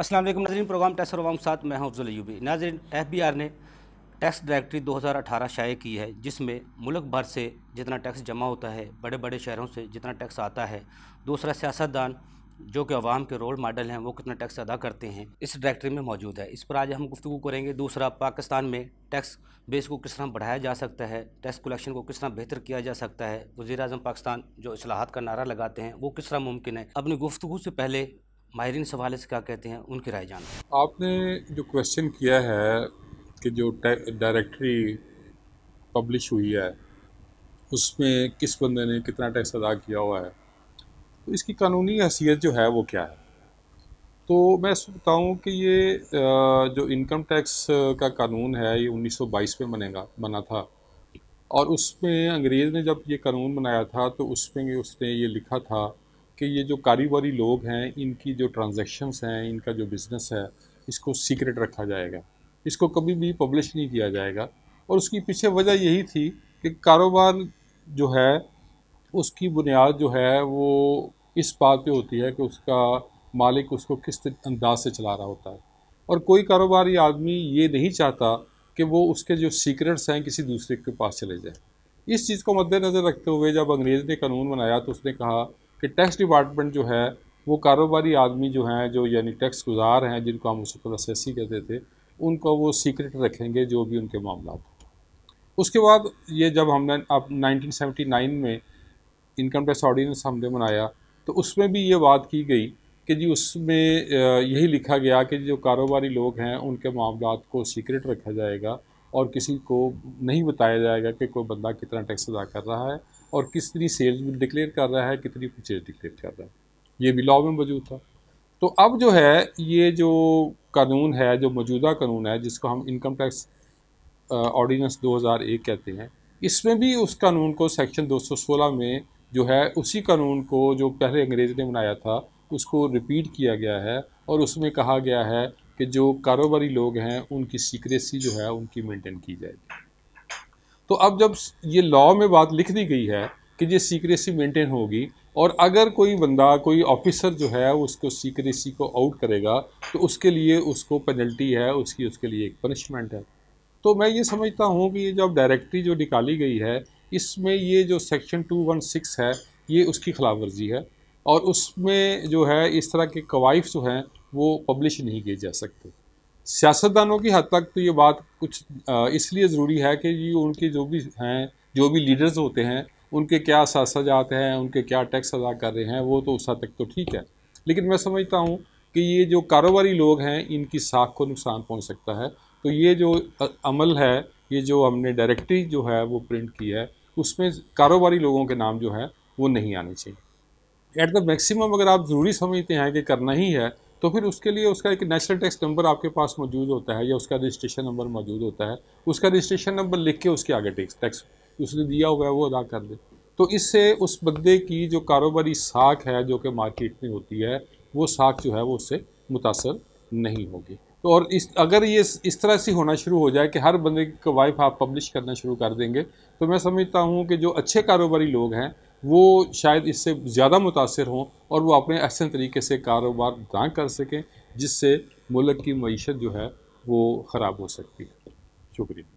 अस्सलाम वालेकुम नाजरीन प्रोग्राम टैक्स के साथ मैं हूं अफजल यूबी नाजरीन आर ने टैक्स डायरेक्टरी 2018 शाये की है जिसमें मुल्क भर से जितना टैक्स जमा होता है बड़े बड़े शहरों से जितना टैक्स आता है दूसरा सियासतदान जो कि अवाम के रोल मॉडल हैं वो कितना टैक्स अदा करते हैं इस डायरेक्टरी में मौजूद है इस पर आज हम गुफ्तु करेंगे दूसरा पाकिस्तान में टैक्स बेस को किस तरह बढ़ाया जा सकता है टैक्स कलेक्शन को किस तरह बेहतर किया जा सकता है वजी अजम पाकिस्तान जो असलाहत का नारा लगाते हैं वो किस तरह मुमकिन है अपनी गुफ्तु से पहले माहरीन सवाल से क्या कहते हैं उनकी राय जान आपने जो क्वेश्चन किया है कि जो डायरेक्टरी पब्लिश हुई है उसमें किस बंदे ने कितना टैक्स अदा किया हुआ है तो इसकी कानूनी हैसियत जो है वो क्या है तो मैं इसको बताऊँ कि ये जो इनकम टैक्स का कानून है ये 1922 में बनेगा बना था और उसमें अंग्रेज़ ने जब ये कानून बनाया था तो उसमें उसने ये लिखा था कि ये जो कारोबारी लोग हैं इनकी जो ट्रांज़ेक्शन्स हैं इनका जो बिज़नेस है इसको सीक्रेट रखा जाएगा इसको कभी भी पब्लिश नहीं किया जाएगा और उसकी पीछे वजह यही थी कि कारोबार जो है उसकी बुनियाद जो है वो इस बात पे होती है कि उसका मालिक उसको किस अंदाज से चला रहा होता है और कोई कारोबारी आदमी ये नहीं चाहता कि वो उसके जो सीक्रेट्स हैं किसी दूसरे के पास चले जाए इस चीज़ को मद्देनज़र रखते हुए जब अंग्रेज़ ने कानून बनाया तो उसने कहा कि टैक्स डिपार्टमेंट जो है वो कारोबारी आदमी जो हैं जो यानी टैक्स गुजार हैं जिनको हम उसको असेसी कहते थे उनको वो सीक्रेट रखेंगे जो भी उनके मामला उसके बाद ये जब हमने अब 1979 में इनकम टैक्स ऑर्डीनेंस हमने बनाया तो उसमें भी ये बात की गई कि जी उसमें यही लिखा गया कि जो कारोबारी लोग हैं उनके मामला को सीक्रेट रखा जाएगा और किसी को नहीं बताया जाएगा कि कोई बंदा कितना टैक्स अदा कर रहा है और कितनी सेल्स डिक्लेयर कर रहा है कितनी परचेज डिक्लेयर कर रहा है ये भी लॉ में मौजूद था तो अब जो है ये जो कानून है जो मौजूदा कानून है जिसको हम इनकम टैक्स हज़ार एक कहते हैं इसमें भी उस कानून को सेक्शन 216 में जो है उसी कानून को जो पहले अंग्रेज़ ने बनाया था उसको रिपीट किया गया है और उसमें कहा गया है कि जो कारोबारी लोग हैं उनकी सीक्रेसी जो है उनकी मेंटेन की जाएगी तो अब जब ये लॉ में बात लिख दी गई है कि ये सीक्रेसी मेंटेन होगी और अगर कोई बंदा कोई ऑफिसर जो है उसको सीक्रेसी को आउट करेगा तो उसके लिए उसको पेनल्टी है उसकी उसके लिए एक पनिशमेंट है तो मैं ये समझता हूँ कि ये जब डायरेक्टरी जो निकाली गई है इसमें ये जो सेक्शन टू वन सिक्स है ये उसकी खिलाफ वर्जी है और उसमें जो है इस तरह के कवाइफ जो हैं वो पब्लिश नहीं किए जा सकते सियासतदानों की हद तक तो ये बात कुछ इसलिए ज़रूरी है कि ये उनके जो भी हैं जो भी लीडर्स होते हैं उनके क्या सासाजात हैं उनके क्या टैक्स अदा कर रहे हैं वो तो उस हद तक तो ठीक है लेकिन मैं समझता हूँ कि ये जो कारोबारी लोग हैं इनकी साख को नुकसान पहुँच सकता है तो ये जो अमल है ये जो हमने डायरेक्टरी जो है वो प्रिंट की है उसमें कारोबारी लोगों के नाम जो है वो नहीं आने चाहिए एट द मैक्सिमम अगर आप ज़रूरी समझते हैं कि करना ही है तो फिर उसके लिए उसका एक नेशनल टैक्स नंबर आपके पास मौजूद होता है या उसका रजिस्ट्रेशन नंबर मौजूद होता है उसका रजिस्ट्रेशन नंबर लिख के उसके आगे टैक्स टैक्स उसने दिया हुआ है वो अदा कर दे तो इससे उस बंदे की जो कारोबारी साख है जो कि मार्केट में होती है वो साख जो है वो उससे मुतासर नहीं होगी तो और इस अगर ये इस तरह से होना शुरू हो जाए कि हर बंदे की वाइफ आप पब्लिश करना शुरू कर देंगे तो मैं समझता हूँ कि जो अच्छे कारोबारी लोग हैं वो शायद इससे ज़्यादा मुतासर हों और वो अपने अहसन तरीके से कारोबार ना कर सकें जिससे मुल्क की मीशत जो है वो ख़राब हो सकती है शुक्रिया